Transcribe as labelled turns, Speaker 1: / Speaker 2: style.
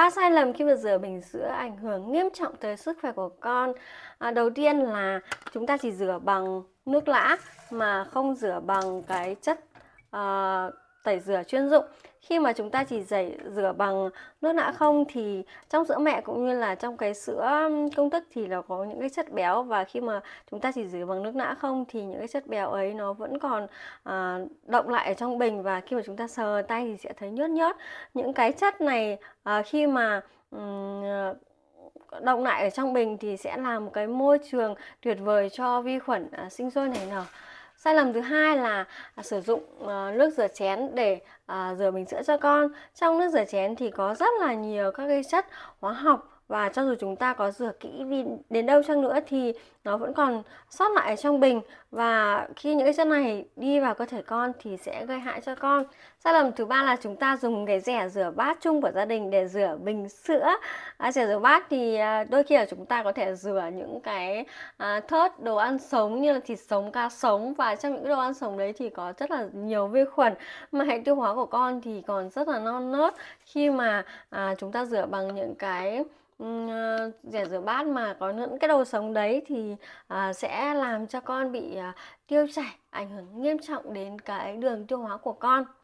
Speaker 1: ba sai lầm khi mà rửa bình sữa ảnh hưởng nghiêm trọng tới sức khỏe của con à, đầu tiên là chúng ta chỉ rửa bằng nước lã mà không rửa bằng cái chất uh, tẩy rửa chuyên dụng khi mà chúng ta chỉ tẩy rửa bằng nước nạ không thì trong sữa mẹ cũng như là trong cái sữa công thức thì nó có những cái chất béo và khi mà chúng ta chỉ rửa bằng nước nạ không thì những cái chất béo ấy nó vẫn còn à, động lại ở trong bình và khi mà chúng ta sờ tay thì sẽ thấy nhớt nhớt những cái chất này à, khi mà um, động lại ở trong bình thì sẽ là một cái môi trường tuyệt vời cho vi khuẩn à, sinh sôi nảy nở Sai lầm thứ hai là à, sử dụng ờ, nước rửa chén để à, rửa bình sữa cho con. Trong nước rửa chén thì có rất là nhiều các cái chất hóa học và cho dù chúng ta có rửa kỹ đến đâu chăng nữa thì nó vẫn còn sót lại ở trong bình và khi những cái chất này đi vào cơ thể con thì sẽ gây hại cho con sai lầm thứ ba là chúng ta dùng cái rẻ rửa bát chung của gia đình để rửa bình sữa à, rẻ rửa bát thì à, đôi khi là chúng ta có thể rửa những cái à, thớt đồ ăn sống như là thịt sống cá sống và trong những đồ ăn sống đấy thì có rất là nhiều vi khuẩn mà hệ tiêu hóa của con thì còn rất là non nớt khi mà à, chúng ta rửa bằng những cái Ừm, ờ, rửa bát mà có những cái đồ sống đấy thì, à, sẽ làm cho con bị, à, tiêu chảy, ảnh hưởng nghiêm trọng đến cái đường tiêu hóa của con.